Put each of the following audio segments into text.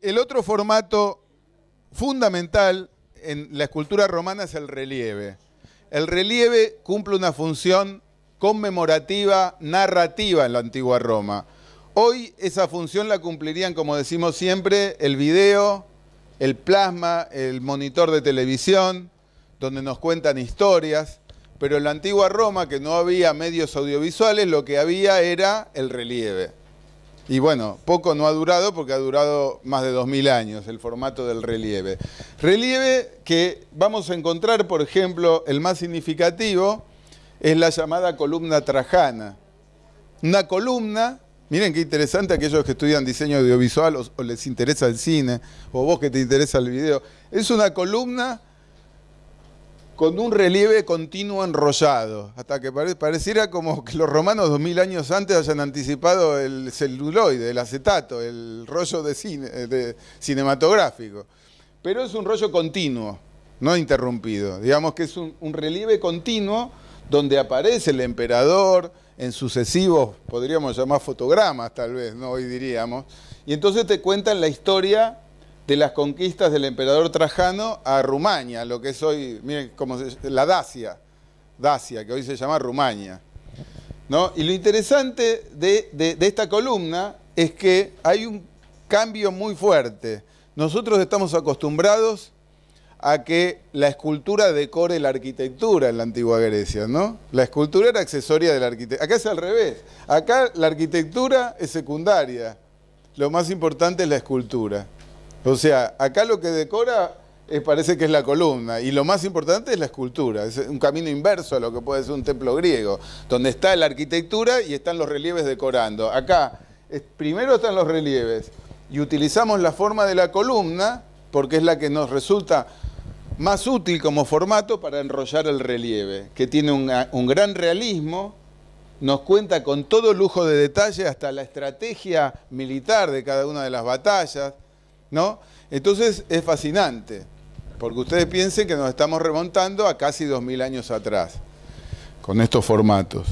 El otro formato fundamental en la escultura romana es el relieve. El relieve cumple una función conmemorativa, narrativa en la antigua Roma. Hoy esa función la cumplirían, como decimos siempre, el video, el plasma, el monitor de televisión, donde nos cuentan historias. Pero en la antigua Roma, que no había medios audiovisuales, lo que había era el relieve. Y bueno, poco no ha durado porque ha durado más de 2.000 años el formato del relieve. Relieve que vamos a encontrar, por ejemplo, el más significativo es la llamada columna trajana. Una columna, miren qué interesante aquellos que estudian diseño audiovisual o, les interesa el cine, o vos que te interesa el video, es una columna con un relieve continuo enrollado, hasta que pareciera como que los romanos dos mil años antes hayan anticipado el celuloide, el acetato, el rollo de, cine, cinematográfico. Pero es un rollo continuo, no interrumpido. Digamos que es un, relieve continuo donde aparece el emperador en sucesivos, podríamos llamar fotogramas tal vez, ¿no? hoy diríamos, y entonces te cuentan la historia de las conquistas del emperador Trajano a Rumania, lo que es hoy, como la Dacia, Dacia, que hoy se llama Rumania. ¿no? Y lo interesante de, de esta columna es que hay un cambio muy fuerte. Nosotros estamos acostumbrados a que la escultura decore la arquitectura en la antigua Grecia, ¿no? La escultura era accesoria de la arquitectura. Acá es al revés. Acá la arquitectura es secundaria. Lo más importante es la escultura. O sea, acá lo que decora parece que es la columna y lo más importante es la escultura, es un camino inverso a lo que puede ser un templo griego, donde está la arquitectura y están los relieves decorando. Acá primero están los relieves y utilizamos la forma de la columna porque es la que nos resulta más útil como formato para enrollar el relieve, que tiene un gran realismo, nos cuenta con todo lujo de detalle hasta la estrategia militar de cada una de las batallas, ¿no? Entonces es fascinante, porque ustedes piensen que nos estamos remontando a casi 2.000 años atrás, con estos formatos.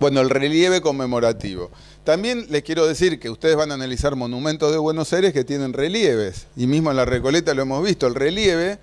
Bueno, el relieve conmemorativo. También les quiero decir que ustedes van a analizar monumentos de Buenos Aires que tienen relieves, y mismo en la Recoleta lo hemos visto, el relieve,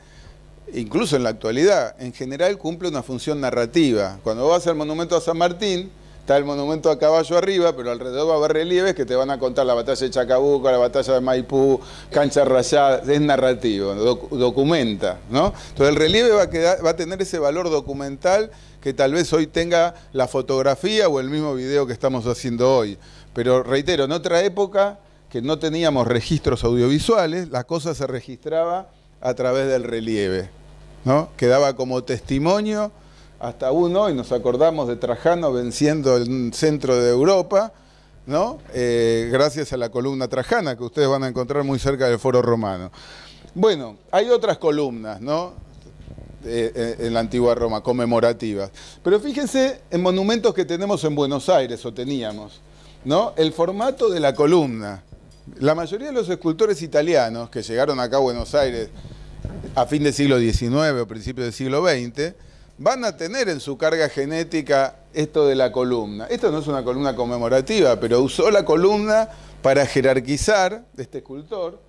incluso en la actualidad, en general cumple una función narrativa. Cuando vas al monumento a San Martín, Está el monumento a caballo arriba, pero alrededor va a haber relieves que te van a contar la batalla de Chacabuco, la batalla de Maipú, Cancha Rayada, es narrativo, documenta, ¿no? Entonces el relieve va a, tener ese valor documental que tal vez hoy tenga la fotografía o el mismo video que estamos haciendo hoy. Pero reitero, en otra época que no teníamos registros audiovisuales, la cosa se registraba a través del relieve, ¿no? Quedaba como testimonio hasta uno hoy nos acordamos de Trajano venciendo el centro de Europa, ¿no? Eh, gracias a la columna Trajana que ustedes van a encontrar muy cerca del Foro Romano. Bueno, hay otras columnas, ¿no? Eh, eh, en la antigua Roma, conmemorativas. Pero fíjense en monumentos que tenemos en Buenos Aires o teníamos, ¿no? El formato de la columna. La mayoría de los escultores italianos que llegaron acá a Buenos Aires a fin del siglo XIX o principios del siglo XX, van a tener en su carga genética esto de la columna. Esto no es una columna conmemorativa, pero usó la columna para jerarquizar, de este escultor,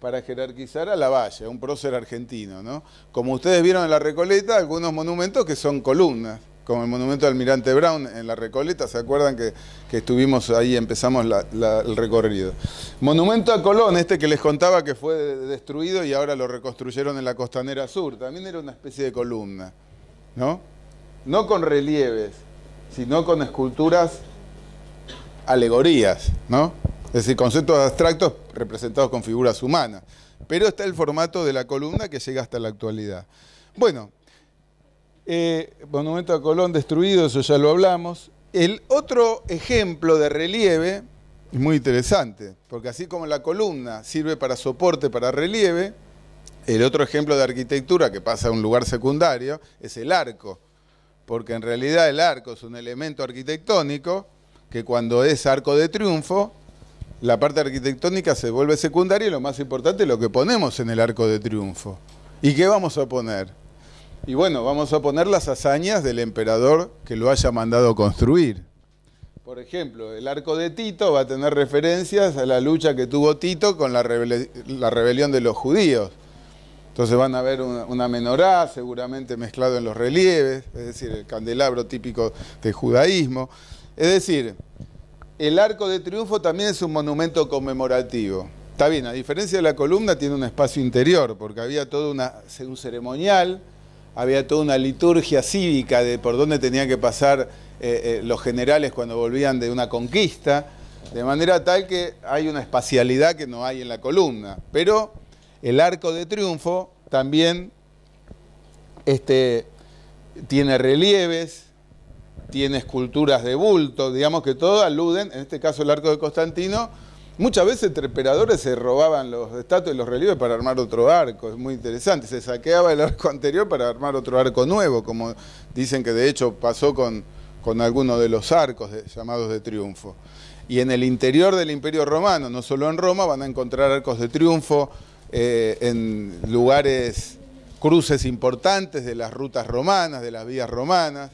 para jerarquizar a la Lavalle, un prócer argentino. ¿no? Como ustedes vieron en la Recoleta, algunos monumentos que son columnas, como el monumento al Almirante Brown en la Recoleta, ¿se acuerdan que, estuvimos ahí, empezamos el recorrido? Monumento a Colón, este que les contaba que fue destruido y ahora lo reconstruyeron en la Costanera Sur, también era una especie de columna. ¿no? No con relieves, sino con esculturas alegorías, ¿no? Es decir, conceptos abstractos representados con figuras humanas. Pero está el formato de la columna que llega hasta la actualidad. Bueno, eh, monumento a Colón destruido, eso ya lo hablamos. El otro ejemplo de relieve es muy interesante, porque así como la columna sirve para soporte, para relieve, el otro ejemplo de arquitectura que pasa a un lugar secundario es el arco, porque en realidad el arco es un elemento arquitectónico que cuando es arco de triunfo, la parte arquitectónica se vuelve secundaria y lo más importante es lo que ponemos en el arco de triunfo. ¿Y qué vamos a poner? Y bueno, vamos a poner las hazañas del emperador que lo haya mandado construir. Por ejemplo, el arco de Tito va a tener referencias a la lucha que tuvo Tito con la, la rebelión de los judíos. Entonces van a ver una, menorá, seguramente mezclado en los relieves, es decir, el candelabro típico del judaísmo. Es decir, el arco de triunfo también es un monumento conmemorativo. Está bien, a diferencia de la columna, tiene un espacio interior, porque había todo una, un ceremonial, había toda una liturgia cívica de por dónde tenían que pasar eh, eh, los generales cuando volvían de una conquista, de manera tal que hay una espacialidad que no hay en la columna. Pero el arco de triunfo también este, tiene relieves, tiene esculturas de bulto, digamos que todo aluden, en este caso el arco de Constantino, muchas veces entre emperadores se robaban los estatuas y los relieves para armar otro arco, es muy interesante, se saqueaba el arco anterior para armar otro arco nuevo, como dicen que de hecho pasó con, algunos de los arcos llamados de triunfo. Y en el interior del imperio romano, no solo en Roma, van a encontrar arcos de triunfo, eh, en lugares, cruces importantes de las rutas romanas, de las vías romanas.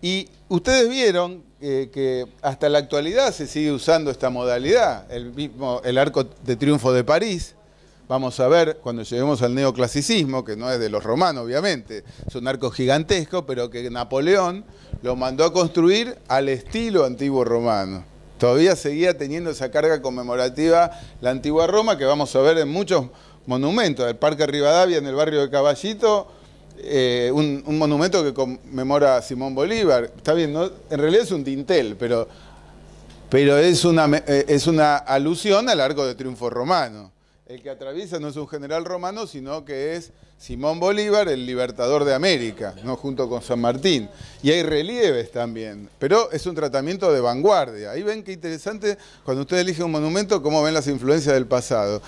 Y ustedes vieron eh, que hasta la actualidad se sigue usando esta modalidad, el mismo el arco de triunfo de París. Vamos a ver cuando lleguemos al neoclasicismo, que no es de los romanos, obviamente, es un arco gigantesco, pero que Napoleón lo mandó a construir al estilo antiguo romano todavía seguía teniendo esa carga conmemorativa la antigua Roma, que vamos a ver en muchos monumentos, el Parque Rivadavia en el barrio de Caballito, eh, un, monumento que conmemora a Simón Bolívar. Está bien, ¿no? en realidad es un dintel, pero, es, una, eh, es una alusión al arco de triunfo romano el que atraviesa no es un general romano, sino que es Simón Bolívar, el libertador de América, ¿no? junto con San Martín. Y hay relieves también, pero es un tratamiento de vanguardia. Ahí ven qué interesante cuando usted elige un monumento, cómo ven las influencias del pasado.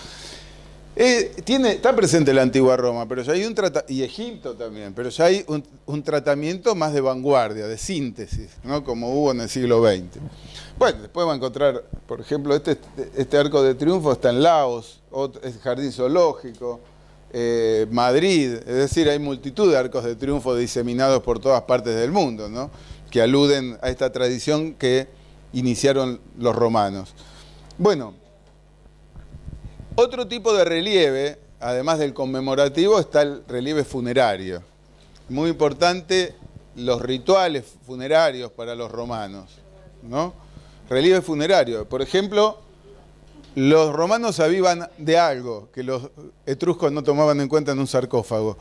Eh, tiene, está presente la antigua Roma, pero ya hay un y Egipto también, pero ya hay un, tratamiento más de vanguardia, de síntesis, ¿no? como hubo en el siglo XX. Bueno, después va a encontrar, por ejemplo, este, este arco de triunfo está en Laos, el Jardín Zoológico, eh, Madrid, es decir, hay multitud de arcos de triunfo diseminados por todas partes del mundo, ¿no? que aluden a esta tradición que iniciaron los romanos. Bueno, otro tipo de relieve, además del conmemorativo, está el relieve funerario. Muy importante los rituales funerarios para los romanos, ¿no? Relieve funerario. Por ejemplo, los romanos avivan de algo que los etruscos no tomaban en cuenta en un sarcófago.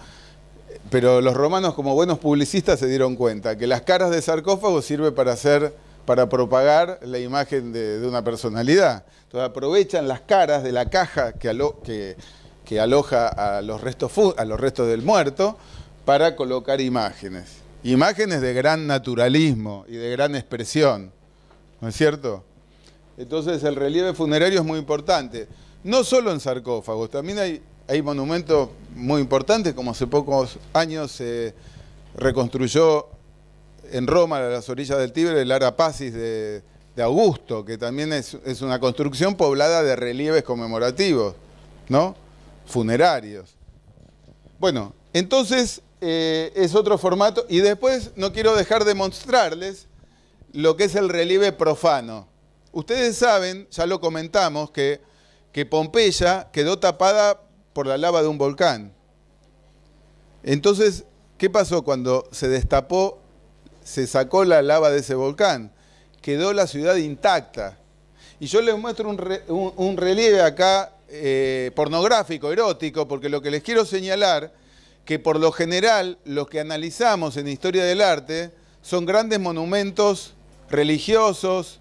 Pero los romanos, como buenos publicistas, se dieron cuenta que las caras de sarcófago sirven para hacer para propagar la imagen de, una personalidad. Entonces aprovechan las caras de la caja que, aloja a los, restos, a los restos del muerto para colocar imágenes. Imágenes de gran naturalismo y de gran expresión, ¿no es cierto? Entonces el relieve funerario es muy importante, no solo en sarcófagos, también hay monumentos muy importantes, como hace pocos años se reconstruyó en Roma, a las orillas del Tíber, el Ara de, Augusto, que también es, una construcción poblada de relieves conmemorativos, ¿no? Funerarios. Bueno, entonces eh, es otro formato. Y después no quiero dejar de mostrarles lo que es el relieve profano. Ustedes saben, ya lo comentamos, que, que Pompeya quedó tapada por la lava de un volcán. Entonces, ¿qué pasó cuando se destapó se sacó la lava de ese volcán, quedó la ciudad intacta. Y yo les muestro un, relieve acá eh, pornográfico, erótico, porque lo que les quiero señalar, que por lo general los que analizamos en historia del arte son grandes monumentos religiosos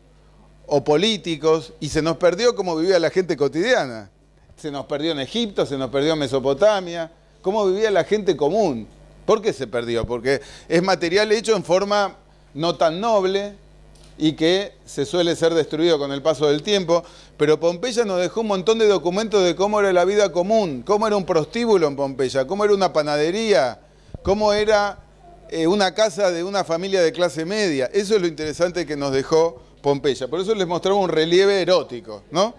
o políticos, y se nos perdió cómo vivía la gente cotidiana. Se nos perdió en Egipto, se nos perdió en Mesopotamia, cómo vivía la gente común. ¿Por qué se perdió? Porque es material hecho en forma no tan noble y que se suele ser destruido con el paso del tiempo, pero Pompeya nos dejó un montón de documentos de cómo era la vida común, cómo era un prostíbulo en Pompeya, cómo era una panadería, cómo era eh, una casa de una familia de clase media. Eso es lo interesante que nos dejó Pompeya. Por eso les mostraba un relieve erótico, ¿no?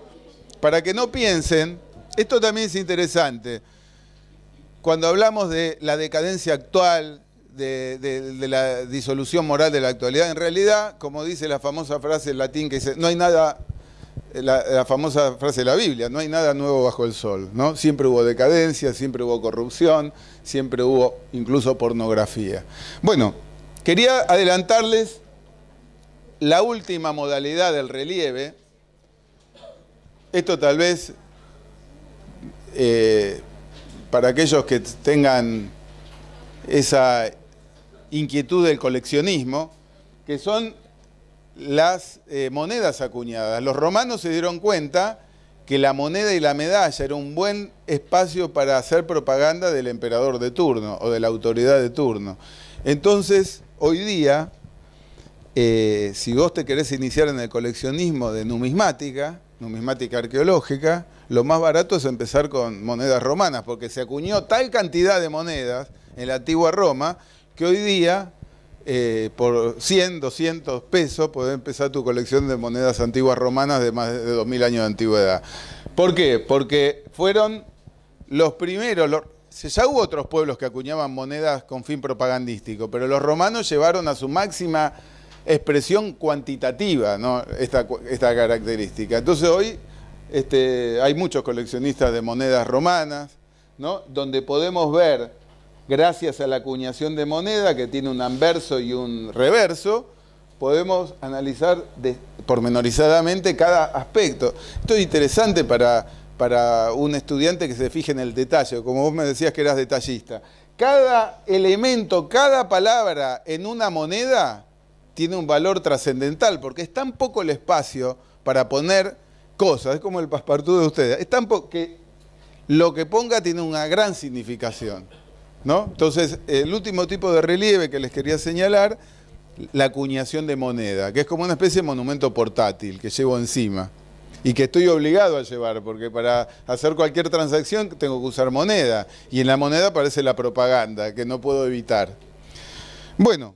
Para que no piensen, esto también es interesante, cuando hablamos de la decadencia actual, de, la disolución moral de la actualidad, en realidad, como dice la famosa frase en latín que dice, no hay nada, eh, la, famosa frase de la Biblia, no hay nada nuevo bajo el sol, ¿no? Siempre hubo decadencia, siempre hubo corrupción, siempre hubo incluso pornografía. Bueno, quería adelantarles la última modalidad del relieve, esto tal vez eh, para aquellos que tengan esa inquietud del coleccionismo, que son las eh, monedas acuñadas. Los romanos se dieron cuenta que la moneda y la medalla era un buen espacio para hacer propaganda del emperador de turno o de la autoridad de turno. Entonces, hoy día, eh, si vos te querés iniciar en el coleccionismo de numismática, numismática arqueológica, lo más barato es empezar con monedas romanas, porque se acuñó tal cantidad de monedas en la antigua Roma que hoy día eh, por 100, 200 pesos podés empezar tu colección de monedas antiguas romanas de más de 2.000 años de antigüedad. ¿Por qué? Porque fueron los primeros, ya hubo otros pueblos que acuñaban monedas con fin propagandístico, pero los romanos llevaron a su máxima expresión cuantitativa ¿no? esta, característica. Entonces hoy este, hay muchos coleccionistas de monedas romanas, ¿no? donde podemos ver, gracias a la acuñación de moneda, que tiene un anverso y un reverso, podemos analizar pormenorizadamente cada aspecto. Esto es interesante para, para un estudiante que se fije en el detalle, como vos me decías que eras detallista. Cada elemento, cada palabra en una moneda tiene un valor trascendental, porque es tan poco el espacio para poner cosas, es como el paspartú de ustedes, es tan poco que lo que ponga tiene una gran significación. ¿no? Entonces, el último tipo de relieve que les quería señalar, la acuñación de moneda, que es como una especie de monumento portátil que llevo encima y que estoy obligado a llevar, porque para hacer cualquier transacción tengo que usar moneda, y en la moneda aparece la propaganda, que no puedo evitar. Bueno,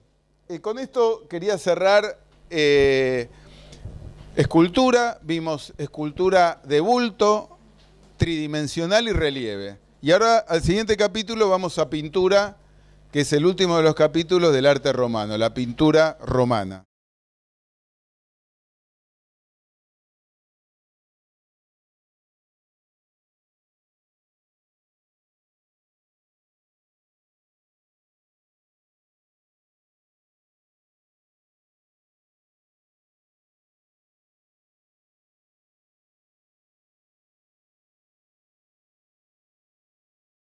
con esto quería cerrar eh, escultura, vimos escultura de bulto, tridimensional y relieve. Y ahora al siguiente capítulo vamos a pintura, que es el último de los capítulos del arte romano, la pintura romana.